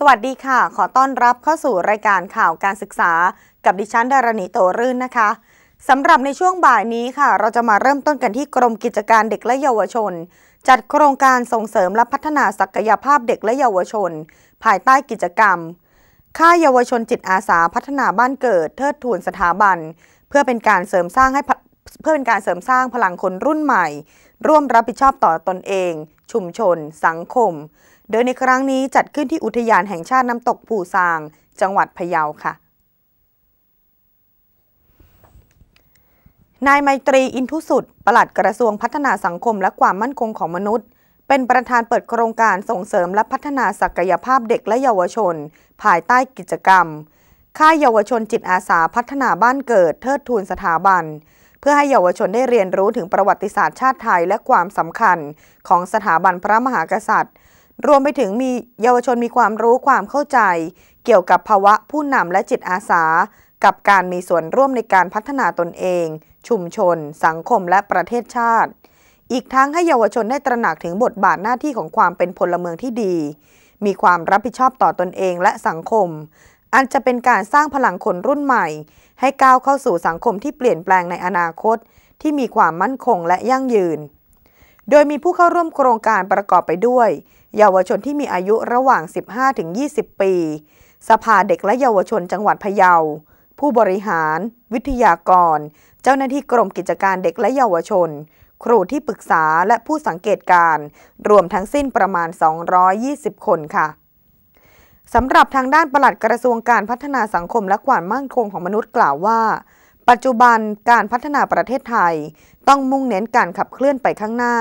สวัสดีค่ะ ขอต้อนรับเข้าสู่รายการข่าวการศึกษากับดิฉันดารณีโตรื่นนะคะ สำหรับในช่วงบ่ายนี้ค่ะ เราจะมาเริ่มต้นกันที่กรมกิจการเด็กและเยาวชน จัดโครงการส่งเสริมและพัฒนาศักยภาพเด็กและเยาวชน ภายใต้กิจกรรม ค่ายเยาวชนจิตอาสาพัฒนาบ้านเกิดเทิดทูนสถาบัน เพื่อเป็นการเสริมสร้างให้เพื่อเป็นการเสริมสร้างพลังคนรุ่นใหม่ ร่วมรับผิดชอบต่อตอนเอง ชุมชน สังคมโดยในครั้งนี้จัดขึ้นที่อุทยานแห่งชาติน้ำตกปู่ซางจังหวัดพะเยาค่ะ นายไมตรีอินทุสุด ปลัดกระทรวงพัฒนาสังคมและความมั่นคงของมนุษย์ เป็นประธานเปิดโครงการส่งเสริมและพัฒนาศักยภาพเด็กและเยาวชน ภายใต้กิจกรรม ค่ายเยาวชนจิตอาสาพัฒนาบ้านเกิดเทิดทูนสถาบัน เพื่อให้เยาวชนได้เรียนรู้ถึงประวัติศาสตร์ชาติไทยและความสำคัญของสถาบันพระมหากษัตริย์รวมไปถึงมีเยาวชนมีความรู้ความเข้าใจเกี่ยวกับภาวะผู้นำและจิตอาสา กับการมีส่วนร่วมในการพัฒนาตนเอง ชุมชน สังคมและประเทศชาติ อีกทั้งให้เยาวชนได้ตระหนักถึงบทบาทหน้าที่ของความเป็นพลเมืองที่ดี มีความรับผิดชอบต่อตนเองและสังคม อันจะเป็นการสร้างพลังคนรุ่นใหม่ ให้ก้าวเข้าสู่สังคมที่เปลี่ยนแปลงในอนาคต ที่มีความมั่นคงและยั่งยืนโดยมีผู้เข้าร่วมโครงการประกอบไปด้วย เยาวชนที่มีอายุระหว่าง 15-20 ปี สภาเด็กและเยาวชนจังหวัดพะเยา ผู้บริหาร วิทยากร เจ้าหน้าที่กรมกิจการเด็กและเยาวชน ครูที่ปรึกษาและผู้สังเกตการ รวมทั้งสิ้นประมาณ 220 คนค่ะ สำหรับทางด้านปลัดกระทรวงการพัฒนาสังคมและความมั่นคงของมนุษย์กล่าวว่าปัจจุบันการพัฒนาประเทศไทย ต้องมุ่งเน้นการขับเคลื่อนไปข้างหน้า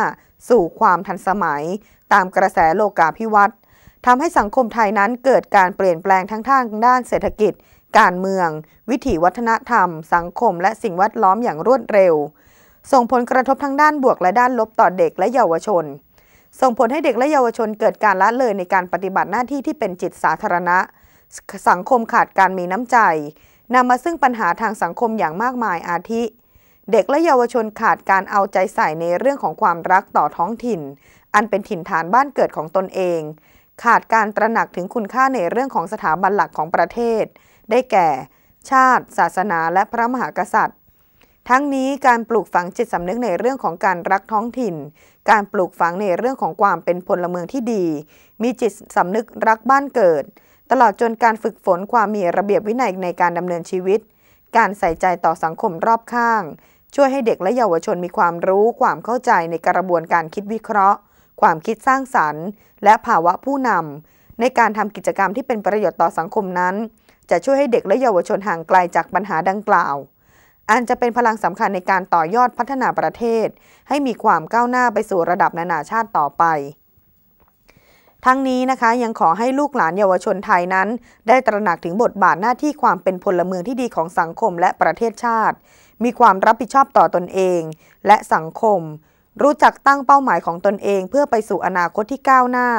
สู่ความทันสมัยตามกระแสโลกาภิวัตน์ทำให้สังคมไทยนั้นเกิดการเปลี่ยนแปลงทั้งทางด้านเศรษฐกิจ การเมือง วิถีวัฒนธรรม สังคมและสิ่งแวดล้อมอย่างรวดเร็ว ส่งผลกระทบทั้งด้านบวกและด้านลบต่อเด็กและเยาวชน ส่งผลให้เด็กและเยาวชนเกิดการละเลยในการปฏิบัติหน้าที่ที่เป็นจิตสาธารณะ สังคมขาดการมีน้ำใจนำมาซึ่งปัญหาทางสังคมอย่างมากมายอาทิ เด็กและเยาวชนขาดการเอาใจใส่ในเรื่องของความรักต่อท้องถิ่น อันเป็นถิ่นฐานบ้านเกิดของตนเอง ขาดการตระหนักถึงคุณค่าในเรื่องของสถาบันหลักของประเทศ ได้แก่ ชาติ ศาสนาและพระมหากษัตริย์ ทั้งนี้การปลูกฝังจิตสำนึกในเรื่องของการรักท้องถิ่น การปลูกฝังในเรื่องของความเป็นพลเมืองที่ดีมีจิตสำนึกรักบ้านเกิดตลอดจนการฝึกฝนความมีระเบียบวินัยในการดำเนินชีวิต การใส่ใจต่อสังคมรอบข้าง ช่วยให้เด็กและเยาวชนมีความรู้ ความเข้าใจในกระบวนการคิดวิเคราะห์ ความคิดสร้างสรรค์ และภาวะผู้นำในการทำกิจกรรมที่เป็นประโยชน์ต่อสังคมนั้น จะช่วยให้เด็กและเยาวชนห่างไกลจากปัญหาดังกล่าว อันจะเป็นพลังสำคัญในการต่อยอดพัฒนาประเทศ ให้มีความก้าวหน้าไปสู่ระดับนานาชาติต่อไปทั้งนี้นะคะยังขอให้ลูกหลานเยาวชนไทยนั้นได้ตระหนักถึงบทบาทหน้าที่ความเป็นพลเมืองที่ดีของสังคมและประเทศชาติ มีความรับผิดชอบต่อตนเองและสังคม รู้จักตั้งเป้าหมายของตนเองเพื่อไปสู่อนาคตที่ก้าวหน้า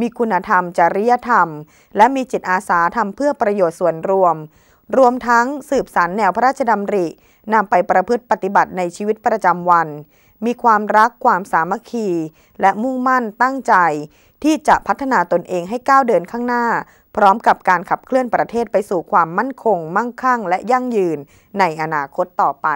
มีคุณธรรม จริยธรรม และมีจิตอาสาทำเพื่อประโยชน์ส่วนรวม รวมทั้งสืบสานแนวพระราชดำรินำไปประพฤติปฏิบัติในชีวิตประจำวันมีความรักความสามัคคี และมุ่งมั่นตั้งใจ ที่จะพัฒนาตนเองให้ก้าวเดินข้างหน้า พร้อมกับการขับเคลื่อนประเทศไปสู่ความมั่นคง มั่งคั่ง และยั่งยืนในอนาคตต่อไป